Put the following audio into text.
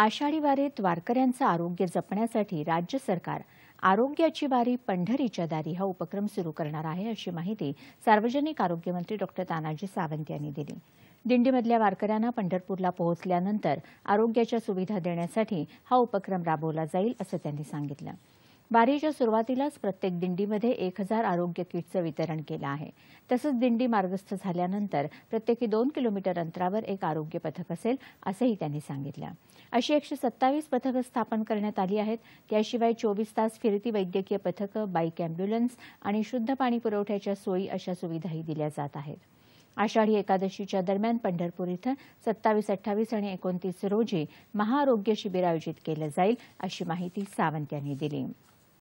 आषाढी वारीत वारकऱ्यांचं आरोग्य जपण्यासाठी राज्य सरकार आरोग्याची वारी पंढरीच्या दारी हा उपक्रम सुरू करणार आहे अशी माहिती सार्वजनिक आरोग्यमंत्री डॉक्टर तानाजी सावंत यांनी दिली दिंडीमधल्या वारकऱ्यांना पंढरपूरला पोहोचल्यानंतर आरोग्याच्या सुविधा देण्यासाठी हा उपक्रम राबवला जाईल असं त्यांनी सांगितलं बारीच्या सुरुवातीलाच प्रत्येक दिंडीमध्ये एक हजार आरोग्य किटचं वितरण केलं आहे तसंच दिंडी मार्गस्थ झाल्यानंतर प्रत्येकी दोन किलोमीटर अंतरावर एक आरोग्य पथक असेल असंही त्यांनी सांगितलं अशी एकशे सत्तावीस पथकं स्थापन करण्यात आली आहेत त्याशिवाय चोवीस तास फिरती वैद्यकीय पथकं बाईक अँब्युलन्स आणि शुद्ध पाणी पुरवठ्याच्या सोयी अशा सुविधाही दिल्या जात आहेत आषाढी एकादशीच्या दरम्यान पंढरपूर इथं सत्तावीस अठ्ठावीस आणि एकोणतीस रोजी महाआरोग्य शिबिर आयोजित केलं जाईल अशी माहिती सावंत यांनी दिली